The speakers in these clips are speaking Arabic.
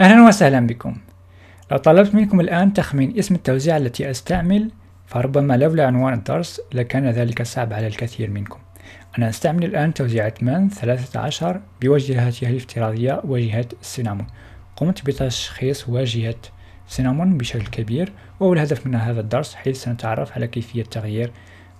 أهلا وسهلا بكم لو طلبت منكم الآن تخمين اسم التوزيع التي أستعمل فربما لولا عنوان الدرس لكان ذلك صعب على الكثير منكم أنا أستعمل الآن توزيع من 13 بوجهتها الافتراضية واجهة السينامون قمت بتشخيص واجهة سينامون بشكل كبير وهو الهدف من هذا الدرس حيث سنتعرف على كيفية تغيير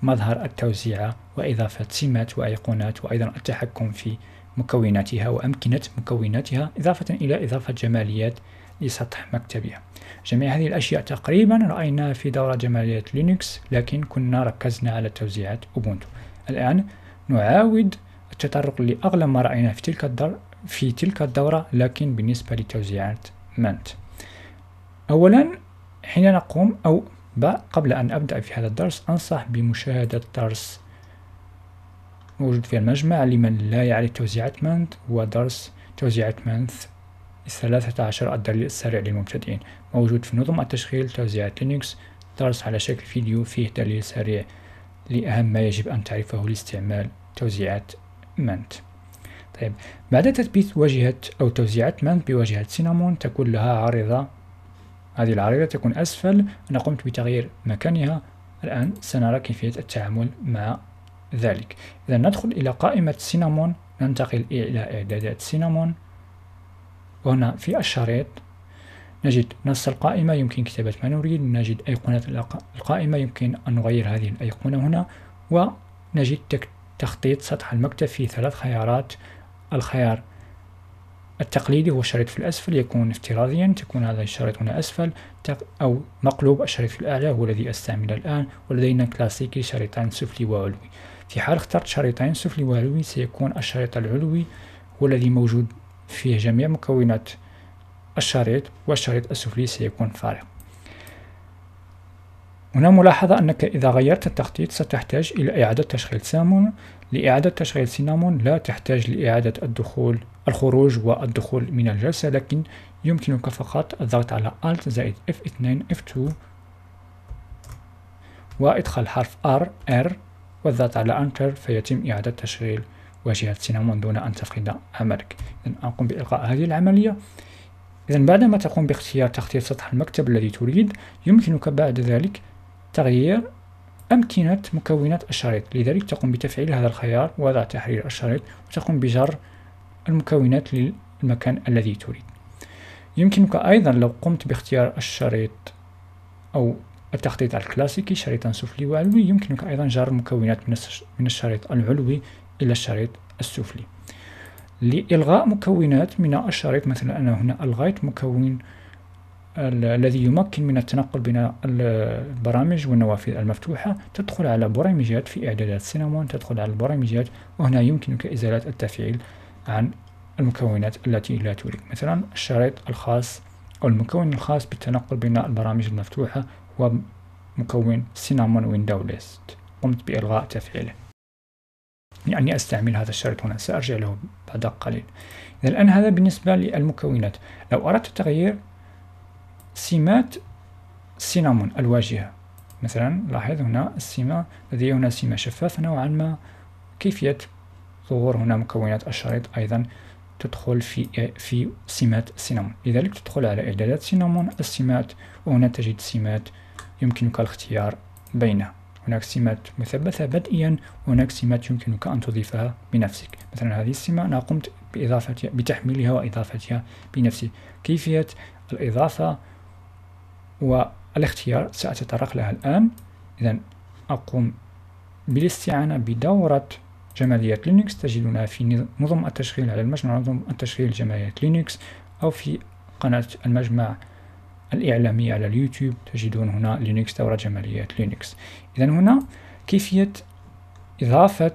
مظهر التوزيعة وإضافة سمات وأيقونات وأيضا التحكم في مكوناتها وأمكنة مكوناتها إضافة إلى إضافة جماليات لسطح مكتبها جميع هذه الأشياء تقريبا رأيناها في دورة جماليات لينكس لكن كنا ركزنا على توزيعات أوبونتو الآن نعاود التطرق لأغلى ما رأيناه في تلك الدورة في تلك الدورة لكن بالنسبة لتوزيعات مانت أولا حين نقوم أو قبل أن أبدأ في هذا الدرس أنصح بمشاهدة درس موجود في المجمع لمن لا يعرف توزيع هو درس توزيع مانث الثلاثة عشر الدليل السريع للمبتدئين موجود في نظم التشغيل توزيع لينكس درس على شكل فيديو فيه دليل سريع لأهم ما يجب أن تعرفه لاستعمال توزيعات منت طيب بعد تثبيت واجهة أو توزيعات منت بواجهة سينامون تكون لها عارضة هذه العارضة تكون أسفل أنا قمت بتغيير مكانها الآن سنرى كيفية التعامل مع ذلك إذا ندخل إلى قائمة سينامون ننتقل إلى إعدادات سينامون وهنا في الشريط نجد نص القائمة يمكن كتابة ما نريد نجد أيقونة القائمة يمكن أن نغير هذه الأيقونة هنا ونجد تخطيط سطح المكتب في ثلاث خيارات الخيار التقليدي هو الشريط في الأسفل يكون افتراضيا تكون هذا الشريط هنا أسفل أو مقلوب الشريط في الأعلى هو الذي أستعمله الآن ولدينا كلاسيكي شريطان سفلي وعلوي في حال اخترت شريطين سفلي وعلوي سيكون الشريط العلوي هو الذي موجود فيه جميع مكونات الشريط والشريط السفلي سيكون فارغ هنا ملاحظة أنك إذا غيرت التخطيط ستحتاج إلى إعادة تشغيل سامون لإعادة تشغيل سينامون لا تحتاج لإعادة الدخول الخروج والدخول من الجلسة لكن يمكنك فقط الضغط على Alt زائد F2 F2 وإدخال حرف R R والضغط على أنتر فيتم إعادة تشغيل واجهة سينامون دون أن تفقد عملك إذا أقوم بإلقاء هذه العملية إذا بعدما تقوم باختيار تخطيط سطح المكتب الذي تريد يمكنك بعد ذلك تغيير أمكنة مكونات الشريط لذلك تقوم بتفعيل هذا الخيار وضع تحرير الشريط وتقوم بجر المكونات للمكان الذي تريد يمكنك أيضا لو قمت باختيار الشريط أو التخطيط الكلاسيكي شريطا سفلي وعلوي يمكنك أيضا جر مكونات من الشريط العلوي إلى الشريط السفلي لإلغاء مكونات من الشريط مثلا أنا هنا ألغيت مكون الذي يمكن من التنقل بين البرامج والنوافذ المفتوحة تدخل على برامجات في إعدادات سينامون تدخل على البرامجات وهنا يمكنك إزالة التفعيل عن المكونات التي لا تريد مثلا الشريط الخاص أو المكون الخاص بالتنقل بين البرامج المفتوحة ومكون سينامون ويندو ليست قمت بإلغاء تفعيله يعني أستعمل هذا الشريط هنا سأرجع له بعد قليل إذا الآن هذا بالنسبة للمكونات لو أردت تغيير سمات سينامون الواجهة مثلا لاحظ هنا السمة لدي هنا سمة شفافة نوعا ما كيفية ظهور هنا مكونات الشريط أيضا تدخل في في سمات السينامون لذلك تدخل على إعدادات سينامون السمات وهنا تجد سمات يمكنك الاختيار بينها هناك سمات مثبتة بدئيا وهناك سمات يمكنك أن تضيفها بنفسك مثلا هذه السمة أنا قمت بإضافتها بتحميلها وإضافتها بنفسي كيفية الإضافة والاختيار سأتطرق لها الآن إذا أقوم بالاستعانة بدورة جماليات لينكس تجدونها في نظم التشغيل على المجمع نظم التشغيل جماليات لينكس أو في قناة المجمع الإعلامية على اليوتيوب تجدون هنا لينكس دورة جماليات لينكس إذا هنا كيفية إضافة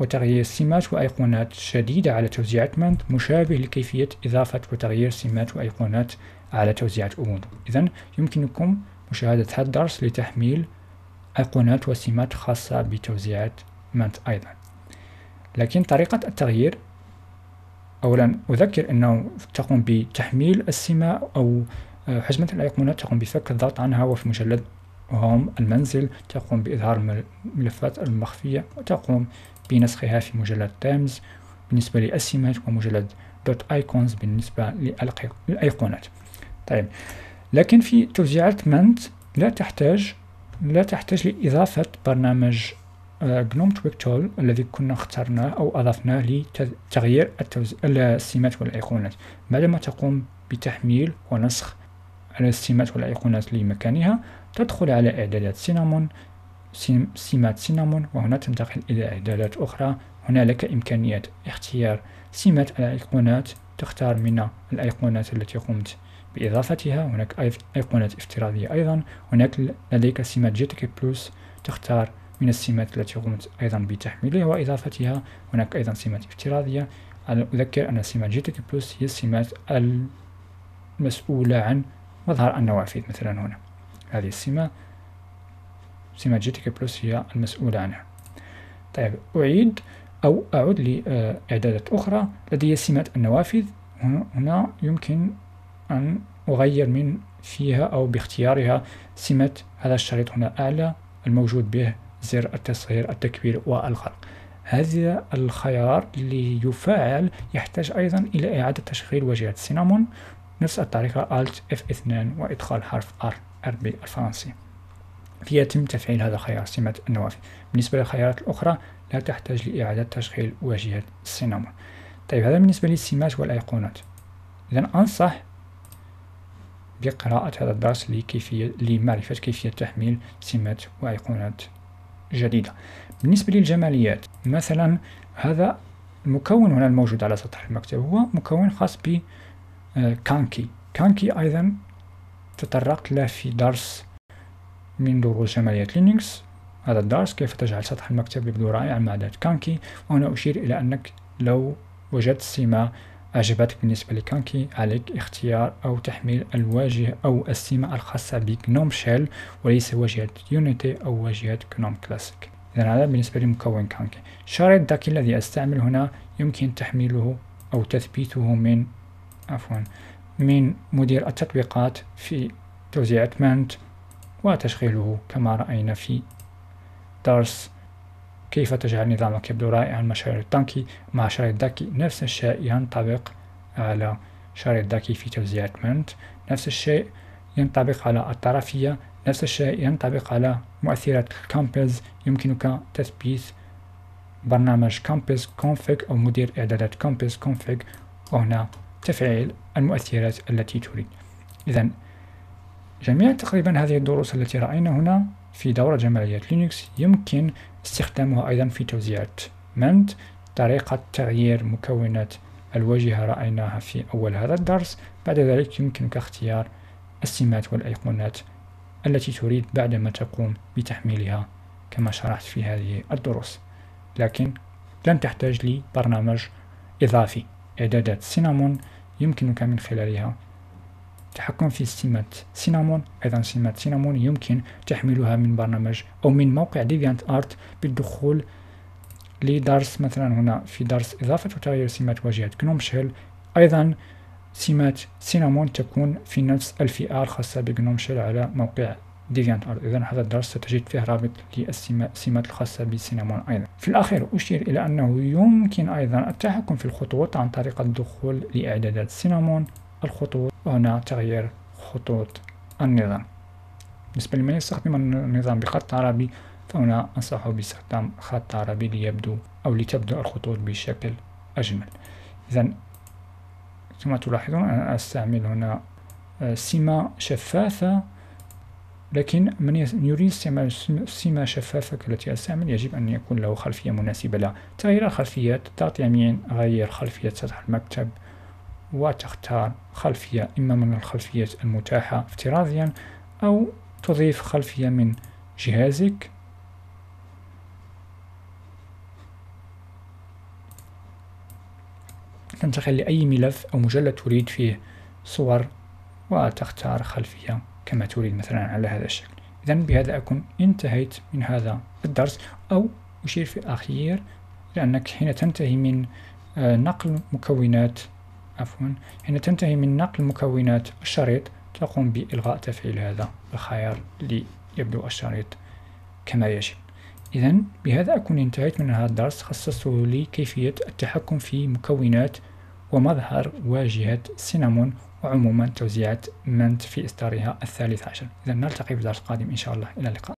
وتغيير سمات وأيقونات جديدة على توزيع مند مشابه لكيفية إضافة وتغيير سمات وأيقونات على توزيع أومودو إذا يمكنكم مشاهدة هذا الدرس لتحميل أيقونات وسمات خاصة بتوزيعات document أيضا لكن طريقة التغيير أولا أذكر أنه تقوم بتحميل السمة أو حزمة آه، الأيقونات تقوم بفك الضغط عنها وفي مجلد هوم المنزل تقوم بإظهار الملفات المخفية وتقوم بنسخها في مجلد تيمز بالنسبة للسمات ومجلد دوت ايكونز بالنسبة للأيقونات طيب لكن في توزيعات منت لا تحتاج لا تحتاج لإضافة برنامج جنوم آه، تويك تول الذي كنا اخترناه أو أضفناه لتغيير السمات والأيقونات بعدما تقوم بتحميل ونسخ السمات والأيقونات لمكانها تدخل على إعدادات سينامون سمات سينامون وهنا تنتقل إلى إعدادات أخرى هنا لك إمكانية اختيار سمات الأيقونات تختار من الأيقونات التي قمت بإضافتها هناك أيقونات افتراضية أيضا هناك لديك سمات جي تي بلس تختار من السمات التي قمت أيضا بتحميلها وإضافتها هناك أيضا سمات افتراضية أذكر أن سمات جي تي بلس هي السمات المسؤولة عن مظهر النوافذ مثلا هنا هذه السمة سمة جي تي بلس هي المسؤولة عنها طيب أعيد أو أعود لإعدادات أخرى لدي سمات النوافذ هنا يمكن أن أغير من فيها أو باختيارها سمة هذا الشريط هنا أعلى الموجود به زر التصغير التكبير والخلق هذا الخيار اللي يفعل يحتاج أيضا إلى إعادة تشغيل واجهة سينامون نفس الطريقة Alt F2 وإدخال حرف R بالعربي الفرنسي فيتم تفعيل هذا الخيار سمة النوافذ بالنسبة للخيارات الأخرى لا تحتاج لإعادة تشغيل واجهة سينامون طيب هذا بالنسبة للسمات والأيقونات إذا أنصح بقراءة هذا الدرس لكيفية لمعرفة كيفية تحميل سمات وأيقونات جديدة بالنسبة للجماليات مثلا هذا المكون هنا الموجود على سطح المكتب هو مكون خاص ب آه، كانكي كانكي أيضا تطرقت له في درس من دروس جماليات لينكس هذا الدرس كيف تجعل سطح المكتب يبدو رائعا مع ذات كانكي وهنا أشير إلى أنك لو وجدت سمة أعجبتك بالنسبة لكانكي كي عليك اختيار أو تحميل الواجهة أو السمة الخاصة بجنوم شيل وليس واجهة يونيتي أو واجهة جنوم كلاسيك إذا هذا بالنسبة لمكون كانكي شريط الذكي الذي أستعمل هنا يمكن تحميله أو تثبيته من عفوا من مدير التطبيقات في توزيع مانت وتشغيله كما رأينا في درس كيف تجعل نظامك يبدو رائعا مع شريط تانكي مع شريط داكي نفس الشيء ينطبق على شريط داكي في توزيع التمنت نفس الشيء ينطبق على الطرفية نفس الشيء ينطبق على مؤثرات كامبز يمكنك تثبيت برنامج كامبز كونفيج أو مدير إعدادات كامبز كونفيج وهنا تفعيل المؤثرات التي تريد إذا جميع تقريبا هذه الدروس التي رأينا هنا في دورة جمالية لينكس يمكن استخدامها أيضا في توزيع مند طريقة تغيير مكونات الواجهة رأيناها في أول هذا الدرس بعد ذلك يمكنك اختيار السمات والأيقونات التي تريد بعدما تقوم بتحميلها كما شرحت في هذه الدروس لكن لن تحتاج لبرنامج إضافي إعدادات سينامون يمكنك من خلالها التحكم في سمات سينامون أيضا سمات سينامون يمكن تحميلها من برنامج أو من موقع ديفيانت آرت بالدخول لدرس مثلا هنا في درس إضافة وتغيير سمات واجهة جنوم شيل أيضا سمات سينامون تكون في نفس الفئة الخاصة بجنوم شيل على موقع ديفيانت ارت اذا هذا الدرس ستجد فيه رابط للسمات الخاصه بسينامون ايضا في الاخير اشير الى انه يمكن ايضا التحكم في الخطوط عن طريق الدخول لاعدادات سينامون الخطوط وهنا تغيير خطوط النظام بالنسبة لمن يستخدم النظام بخط عربي فهنا أنصحه باستخدام خط عربي ليبدو أو لتبدو الخطوط بشكل أجمل إذا كما تلاحظون أنا أستعمل هنا آه، سمة شفافة لكن من يريد استعمال سمة شفافة كالتي أستعمل يجب أن يكون له خلفية مناسبة لها تغيير الخلفيات تغطية يمين غير خلفية سطح المكتب وتختار خلفية إما من الخلفيات المتاحة افتراضيا أو تضيف خلفية من جهازك تنتقل لأي ملف أو مجلد تريد فيه صور وتختار خلفية كما تريد مثلا على هذا الشكل إذا بهذا أكون انتهيت من هذا الدرس أو أشير في الأخير لأنك حين تنتهي من آه، نقل مكونات عفوا حين تنتهي من نقل مكونات الشريط تقوم بإلغاء تفعيل هذا الخيار ليبدو الشريط كما يجب إذا بهذا أكون انتهيت من هذا الدرس خصصته لكيفية التحكم في مكونات ومظهر واجهة سينامون وعموما توزيعات منت في إصدارها الثالث عشر إذا نلتقي في درس قادم إن شاء الله إلى اللقاء